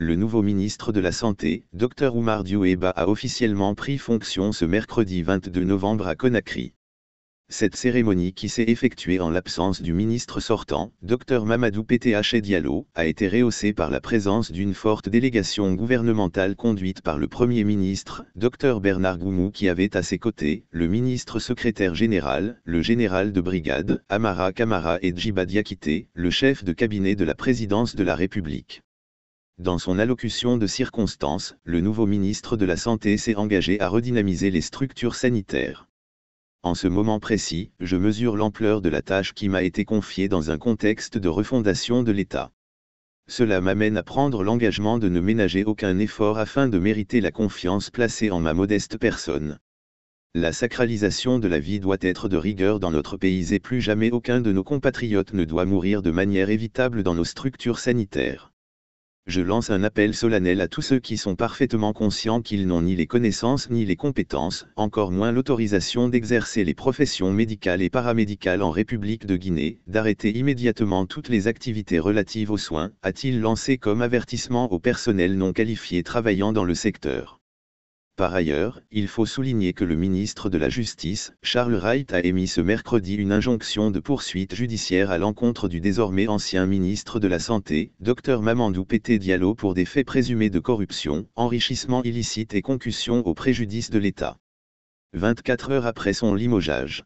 le nouveau ministre de la Santé, Dr Oumar Dioueba a officiellement pris fonction ce mercredi 22 novembre à Conakry. Cette cérémonie qui s'est effectuée en l'absence du ministre sortant, Dr Mamadou PTH Diallo, a été rehaussée par la présence d'une forte délégation gouvernementale conduite par le Premier ministre, Dr Bernard Goumou qui avait à ses côtés, le ministre secrétaire général, le général de brigade, Amara Kamara et Djiba le chef de cabinet de la présidence de la République. Dans son allocution de circonstances, le nouveau ministre de la Santé s'est engagé à redynamiser les structures sanitaires. En ce moment précis, je mesure l'ampleur de la tâche qui m'a été confiée dans un contexte de refondation de l'État. Cela m'amène à prendre l'engagement de ne ménager aucun effort afin de mériter la confiance placée en ma modeste personne. La sacralisation de la vie doit être de rigueur dans notre pays et plus jamais aucun de nos compatriotes ne doit mourir de manière évitable dans nos structures sanitaires je lance un appel solennel à tous ceux qui sont parfaitement conscients qu'ils n'ont ni les connaissances ni les compétences, encore moins l'autorisation d'exercer les professions médicales et paramédicales en République de Guinée, d'arrêter immédiatement toutes les activités relatives aux soins, a-t-il lancé comme avertissement au personnel non qualifié travaillant dans le secteur. Par ailleurs, il faut souligner que le ministre de la Justice, Charles Wright a émis ce mercredi une injonction de poursuite judiciaire à l'encontre du désormais ancien ministre de la Santé, Dr Mamandou Pété Diallo pour des faits présumés de corruption, enrichissement illicite et concussion au préjudice de l'État. 24 heures après son limogeage.